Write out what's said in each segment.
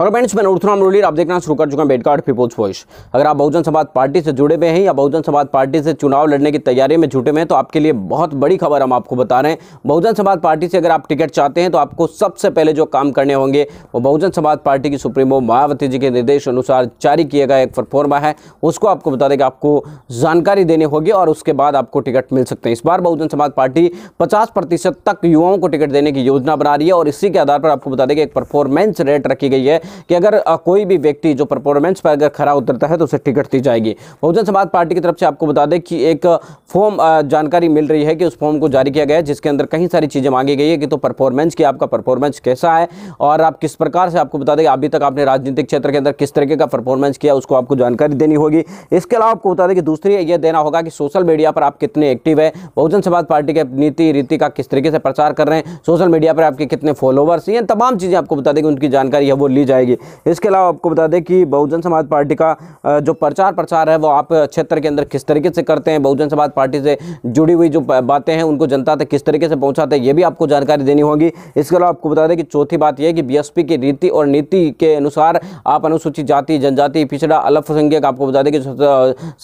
और फ्रेंड्स मैं नोर्थराम रोलियर आप देखना शुरू कर चुका हूँ बेडकार्ड पीपुल्स वॉइस अगर आप बहुजन समाज पार्टी से जुड़े हुए हैं या बहुजन समाज पार्टी से चुनाव लड़ने की तैयारी में जुटे हुए हैं तो आपके लिए बहुत बड़ी खबर हम आपको बता रहे हैं बहुजन समाज पार्टी से अगर आप टिकट चाहते हैं तो आपको सबसे पहले जो काम करने होंगे वो बहुजन समाज पार्टी की सुप्रीमो मायावती जी के निर्देश अनुसार जारी किया गया एक परफॉर्मा है उसको आपको बता दें कि आपको जानकारी देनी होगी और उसके बाद आपको टिकट मिल सकते हैं इस बार बहुजन समाज पार्टी पचास तक युवाओं को टिकट देने की योजना बना रही है और इसी के आधार पर आपको बता दें कि एक परफॉर्मेंस रेट रखी गई है है कि अगर कोई भी व्यक्ति जो परफॉर्मेंस पर अगर खरा उतरता है तो उसे टिकट दी जाएगी बहुजन समाज पार्टी की तरफ से आपको बता दें कि एक फॉर्म जानकारी मिल रही है कि उस फॉर्म को जारी किया गया है जिसके अंदर कई सारी चीज़ें मांगी गई है कि तो परफॉर्मेंस की आपका परफॉर्मेंस कैसा है और आप किस प्रकार से आपको बता दें अभी तक आपने राजनीतिक क्षेत्र के अंदर किस तरीके का परफॉर्मेंस किया उसको आपको जानकारी देनी होगी इसके अलावा आपको बता दें कि दूसरी यह देना होगा कि सोशल मीडिया पर आप कितने एक्टिव है बहुजन समाज पार्टी के नीति रीति का किस तरीके से प्रचार कर रहे हैं सोशल मीडिया पर आपके कितने फॉलोवर्स ये तमाम चीज़ें आपको बता दें उनकी जानकारी है वो ली दी जाएगी इसके अलावा आपको बता दें कि बहुजन समाज पार्टी का जो प्रचार प्रचार है वो आप क्षेत्र के अंदर किस तरीके से करते हैं बहुजन समाज पार्टी से जुड़ी हुई जो बातें हैं उनको जनता तक किस तरीके से पहुँचाते हैं ये भी आपको जानकारी देनी होगी इसके अलावा आपको बता दें कि चौथी बात यह कि बी की रीति और नीति के अनुसार आप अनुसूचित जाति जनजाति पिछड़ा अल्पसंख्यक आपको बता दें कि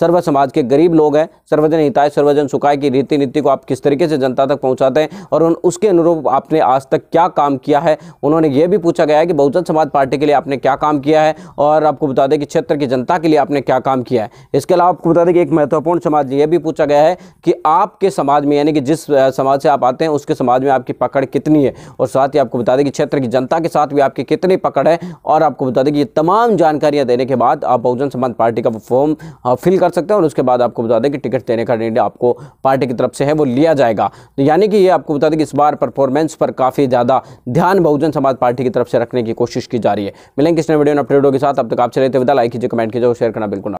सर्व समाज के गरीब लोग हैं सर्वजन हिताय सर्वजन सुखाय की रीति नीति को आप किस तरीके से जनता तक पहुंचाते हैं और उन उसके अनुरूप आपने आज तक क्या काम किया है उन्होंने यह भी पूछा गया है कि बहुजन समाज पार्टी पार्टी के लिए आपने क्या काम किया है और आपको बता दें कि क्षेत्र की जनता के लिए आपने क्या काम किया है इसके अलावा आपको बता दें कि एक महत्वपूर्ण समाज यह भी पूछा गया है कि आपके समाज में यानी कि जिस समाज से आप आते हैं उसके समाज में आपकी पकड़ कितनी है और साथ ही आपको बता दें कि क्षेत्र की जनता के साथ भी आपकी कितनी पकड़ है और आपको बता दें कि ये तमाम जानकारियाँ देने के बाद आप बहुजन समाज पार्टी का फॉर्म फिल कर सकते हैं और उसके बाद आपको बता दें कि टिकट देने का निर्णय आपको पार्टी की तरफ से है वो लिया जाएगा यानी कि ये आपको बता दें कि इस बार परफॉर्मेंस पर काफ़ी ज़्यादा ध्यान बहुजन समाज पार्टी की तरफ से रखने की कोशिश की जा रही है रही है मिलेंगे किसने वीडियो में अपडेटों के साथ अब तक आप चले थे विदा लाइक कीजिए कमेंट कीजिए और शेयर करना बिल्कुल